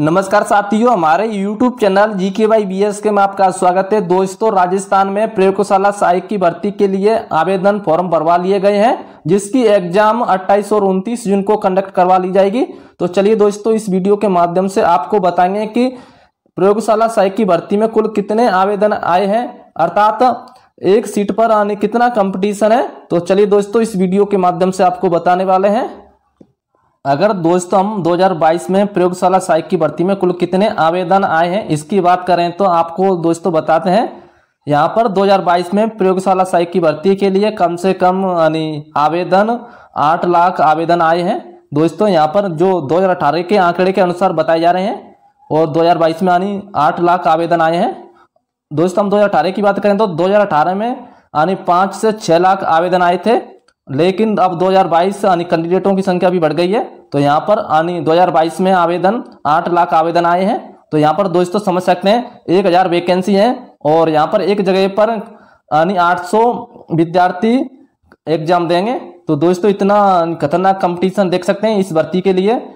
नमस्कार साथियों हमारे YouTube चैनल जी के वाई बी एस के में आपका स्वागत है दोस्तों राजस्थान में प्रयोगशाला सहायक की भर्ती के लिए आवेदन फॉर्म भरवा लिए गए हैं जिसकी एग्जाम 28 और 29 जून को कंडक्ट करवा ली जाएगी तो चलिए दोस्तों इस वीडियो के माध्यम से आपको बताएंगे कि प्रयोगशाला सहायक की भर्ती में कुल कितने आवेदन आए हैं अर्थात एक सीट पर आने कितना कंपटीशन है तो चलिए दोस्तों इस वीडियो के माध्यम से आपको बताने वाले हैं अगर दोस्तों हम 2022 में प्रयोगशाला सहायक की भर्ती में कुल कितने आवेदन आए हैं इसकी बात करें तो आपको दोस्तों बताते हैं यहाँ पर 2022 में प्रयोगशाला सहायक की भर्ती के लिए कम से कम यानी आवेदन आठ लाख आवेदन आए हैं दोस्तों यहाँ पर जो 2018 के आंकड़े के अनुसार बताए जा रहे हैं और 2022 में यानी आठ लाख आवेदन आए हैं दोस्तों हम 2018 की बात करें तो 2018 में यानी पाँच से छः लाख आवेदन आए थे लेकिन अब 2022 यानी कैंडिडेटों की संख्या भी बढ़ गई है तो यहाँ पर यानी 2022 में आवेदन आठ लाख आवेदन आए हैं तो यहाँ पर दोस्तों समझ सकते हैं एक हज़ार वैकेंसी है और यहाँ पर एक जगह पर यानी 800 विद्यार्थी एग्जाम देंगे तो दोस्तों इतना खतरनाक कंपटीशन देख सकते हैं इस भर्ती के लिए